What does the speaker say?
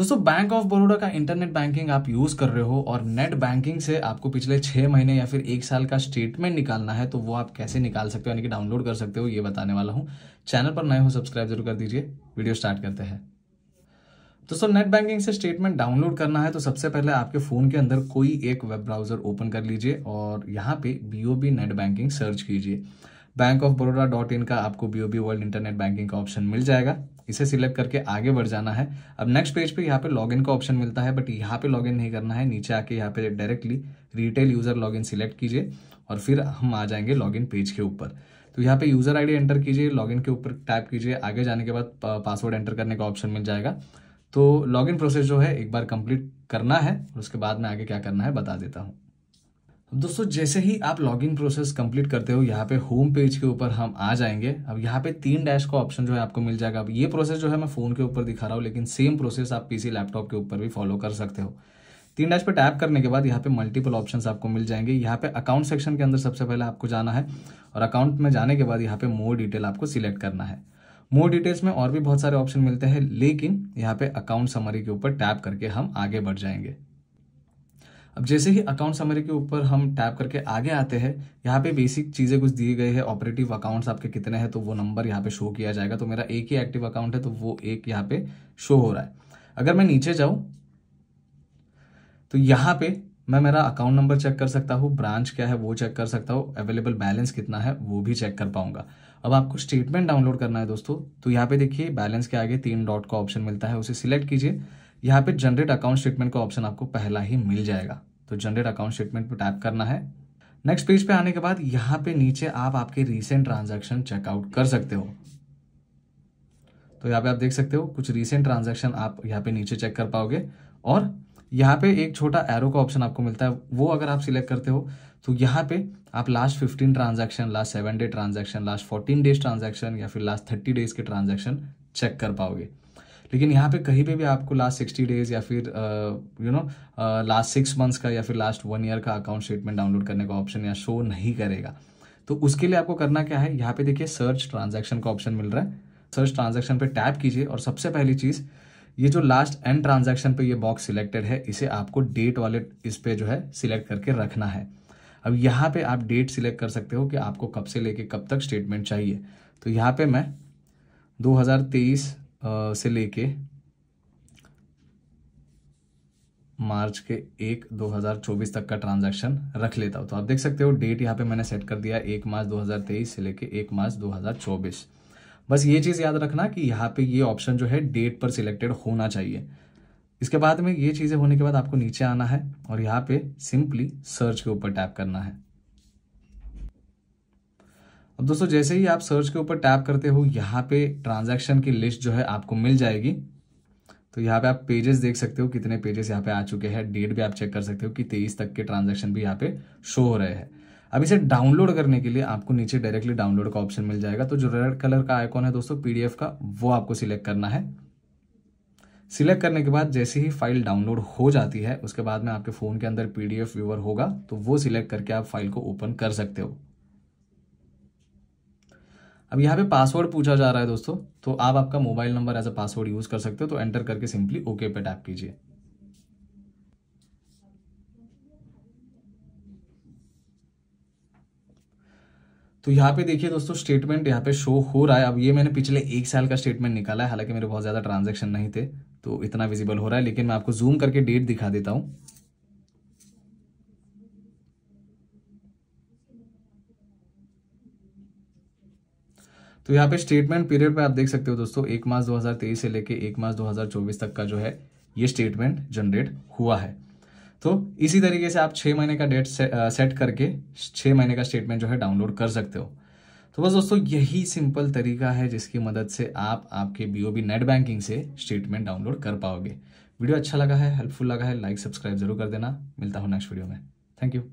दोस्तों bank of Baroda का internet banking आप यूज कर रहे हो और नेट बैंकिंग से आपको पिछले छह महीने या फिर एक साल का स्टेटमेंट निकालना है तो वो आप कैसे निकाल सकते हो यानी कि डाउनलोड कर सकते हो ये बताने वाला हूं चैनल पर नए हो सब्सक्राइब जरूर कर दीजिए वीडियो स्टार्ट करते हैं दोस्तों नेट बैंकिंग से स्टेटमेंट डाउनलोड करना है तो सबसे पहले आपके फ़ोन के अंदर कोई एक वेब ब्राउज़र ओपन कर लीजिए और यहाँ पे बीओबी नेट बैंकिंग सर्च कीजिए bank of Baroda dot in का आपको बी वर्ल्ड इंटरनेट बैंकिंग का ऑप्शन मिल जाएगा इसे सिलेक्ट करके आगे बढ़ जाना है अब नेक्स्ट पेज पे यहाँ पे लॉगिन का ऑप्शन मिलता है बट यहाँ पे लॉगिन नहीं करना है नीचे आके यहाँ पे directly retail user login select कीजिए और फिर हम आ जाएंगे लॉगिन पेज के ऊपर तो यहाँ पे यूज़र आईडी एंटर कीजिए लॉगिन के ऊपर टाइप कीजिए आगे जाने के बाद पासवर्ड एंटर करने का ऑप्शन मिल जाएगा तो लॉगिन प्रोसेस जो है एक बार कंप्लीट करना है और उसके बाद में आगे क्या करना है बता देता हूँ दोस्तों जैसे ही आप लॉगिन प्रोसेस कंप्लीट करते हो यहाँ पे होम पेज के ऊपर हम आ जाएंगे अब यहाँ पे तीन डैश का ऑप्शन जो है आपको मिल जाएगा अब ये प्रोसेस जो है मैं फ़ोन के ऊपर दिखा रहा हूँ लेकिन सेम प्रोसेस आप पीसी लैपटॉप के ऊपर भी फॉलो कर सकते हो तीन डैश पे टैप करने के बाद यहाँ पे मल्टीपल ऑप्शन आपको मिल जाएंगे यहाँ पे अकाउंट सेक्शन के अंदर सबसे पहले आपको जाना है और अकाउंट में जाने के बाद यहाँ पे मोर डिटेल आपको सिलेक्ट करना है मोर डिटेल्स में और भी बहुत सारे ऑप्शन मिलते हैं लेकिन यहाँ पे अकाउंट समरी के ऊपर टैप करके हम आगे बढ़ जाएंगे अब जैसे ही अकाउंट समरी के ऊपर हम टैप करके आगे आते हैं यहाँ पे बेसिक चीज़ें कुछ दिए गए हैं ऑपरेटिव अकाउंट्स आपके कितने हैं तो वो नंबर यहाँ पे शो किया जाएगा तो मेरा एक ही एक्टिव अकाउंट है तो वो एक यहाँ पे शो हो रहा है अगर मैं नीचे जाऊं तो यहाँ पे मैं मेरा अकाउंट नंबर चेक कर सकता हूँ ब्रांच क्या है वो चेक कर सकता हूँ अवेलेबल बैलेंस कितना है वो भी चेक कर पाऊंगा अब आपको स्टेटमेंट डाउनलोड करना है दोस्तों तो यहाँ पे देखिए बैलेंस के आगे तीन डॉट का ऑप्शन मिलता है उसे सिलेक्ट कीजिए यहाँ पे जनरेट अकाउंट स्टेटमेंट का ऑप्शन आपको पहला ही मिल जाएगा तो जनरेट अकाउंट स्टेटमेंट पर टैप करना है नेक्स्ट पेज पे आने के बाद यहाँ पे नीचे आप आपके रीसेंट ट्रांजेक्शन चेकआउट कर सकते हो तो यहाँ पे आप देख सकते हो कुछ रीसेंट ट्रांजेक्शन आप यहाँ पे नीचे चेक कर पाओगे और यहाँ पे एक छोटा एरो का ऑप्शन आपको मिलता है वो अगर आप सिलेक्ट करते हो तो यहाँ पे आप last fifteen transaction last seven day transaction last fourteen days transaction या फिर लास्ट थर्टी डेज के ट्रांजेक्शन चेक कर पाओगे लेकिन यहाँ पे कहीं पे भी आपको लास्ट सिक्सटी डेज या फिर you know last six months का या फिर लास्ट वन ईयर का अकाउंट स्टेटमेंट डाउनलोड करने का ऑप्शन या शो नहीं करेगा तो उसके लिए आपको करना क्या है यहाँ पे देखिए सर्च ट्रांजेक्शन का ऑप्शन मिल रहा है सर्च ट्रांजेक्शन पे टैप कीजिए और सबसे पहली चीज़ ये जो लास्ट एंड ट्रांजेक्शन पे ये बॉक्स सिलेक्टेड है इसे आपको डेट वाले इस पे जो है सिलेक्ट करके रखना है अब यहाँ पे आप डेट सिलेक्ट कर सकते हो कि आपको कब से लेके कब तक स्टेटमेंट चाहिए तो यहाँ पे मैं 2023 से लेके मार्च के एक 2024 तक का ट्रांजैक्शन रख लेता हूँ तो आप देख सकते हो डेट यहाँ पे मैंने सेट कर दिया एक मार्च 2023 से लेके एक मार्च 2024 बस ये चीज़ याद रखना कि यहाँ पे ये ऑप्शन जो है डेट पर सिलेक्टेड होना चाहिए इसके बाद में ये चीज़ें होने के बाद आपको नीचे आना है और यहाँ पे सिंपली सर्च के ऊपर टैप करना है अब दोस्तों जैसे ही आप सर्च के ऊपर टैप करते हो यहाँ पे ट्रांजैक्शन की लिस्ट जो है आपको मिल जाएगी तो यहाँ पे आप पेजेस देख सकते हो कितने पेजेस यहाँ पे आ चुके हैं डेट भी आप चेक कर सकते हो कि तेईस तक के ट्रांजैक्शन भी यहाँ पे शो हो रहे हैं अब इसे डाउनलोड करने के लिए आपको नीचे डायरेक्टली डाउनलोड का ऑप्शन मिल जाएगा तो जो रेड कलर का आइकॉन है दोस्तों पीडीएफ का वो आपको सिलेक्ट करना है सिलेक्ट करने के बाद जैसे ही फाइल डाउनलोड हो जाती है उसके बाद में आपके फ़ोन के अंदर पीडीएफ व्यूअर होगा तो वो सिलेक्ट करके आप फाइल को ओपन कर सकते हो अब यहाँ पे पासवर्ड पूछा जा रहा है दोस्तों तो आप आपका mobile number as a password use कर सकते हो तो एंटर करके सिंपली ओके पे टैप कीजिए तो यहाँ पे देखिए दोस्तों स्टेटमेंट यहाँ पे शो हो रहा है अब ये मैंने पिछले एक साल का स्टेटमेंट निकाला है हालांकि मेरे बहुत ज़्यादा ट्रांजेक्शन नहीं थे तो इतना विजिबल हो रहा है लेकिन मैं आपको जूम करके डेट दिखा देता हूँ तो यहाँ पे स्टेटमेंट पीरियड में आप देख सकते हो दोस्तों एक मार्च 2023 से लेके एक मार्च 2024 तक का जो है ये स्टेटमेंट जनरेट हुआ है तो इसी तरीके से आप छह महीने का डेट सेट करके छह महीने का स्टेटमेंट जो है डाउनलोड कर सकते हो तो बस दोस्तों यही सिंपल तरीका है जिसकी मदद से आप आपके बीओबी नेट बैंकिंग से स्टेटमेंट डाउनलोड कर पाओगे वीडियो अच्छा लगा है हेल्पफुल लगा है लाइक सब्सक्राइब जरूर कर देना मिलता हूं नेक्स्ट वीडियो में थैंक यू